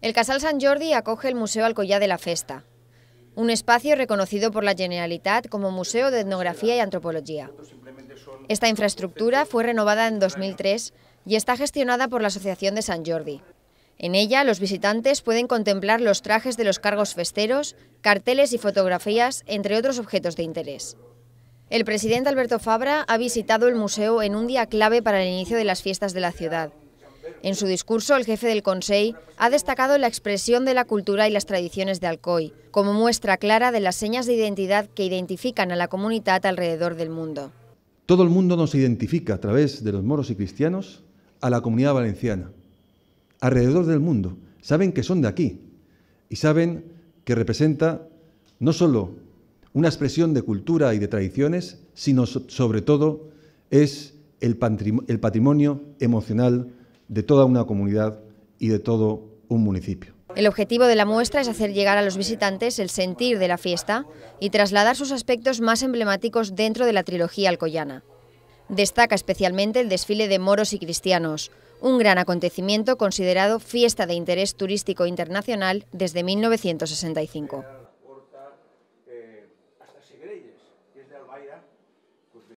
El Casal San Jordi acoge el Museo Alcoyá de la Festa, un espacio reconocido por la Generalitat como Museo de Etnografía y Antropología. Esta infraestructura fue renovada en 2003 y está gestionada por la Asociación de San Jordi. En ella, los visitantes pueden contemplar los trajes de los cargos festeros, carteles y fotografías, entre otros objetos de interés. El presidente Alberto Fabra ha visitado el museo en un día clave para el inicio de las fiestas de la ciudad, en su discurso, el jefe del Consejo ha destacado la expresión de la cultura y las tradiciones de Alcoy, como muestra clara de las señas de identidad que identifican a la comunidad alrededor del mundo. Todo el mundo nos identifica a través de los moros y cristianos a la comunidad valenciana. Alrededor del mundo saben que son de aquí y saben que representa no solo una expresión de cultura y de tradiciones, sino sobre todo es el patrimonio emocional de toda una comunidad y de todo un municipio. El objetivo de la muestra es hacer llegar a los visitantes el sentir de la fiesta y trasladar sus aspectos más emblemáticos dentro de la trilogía alcoyana. Destaca especialmente el desfile de moros y cristianos, un gran acontecimiento considerado fiesta de interés turístico internacional desde 1965.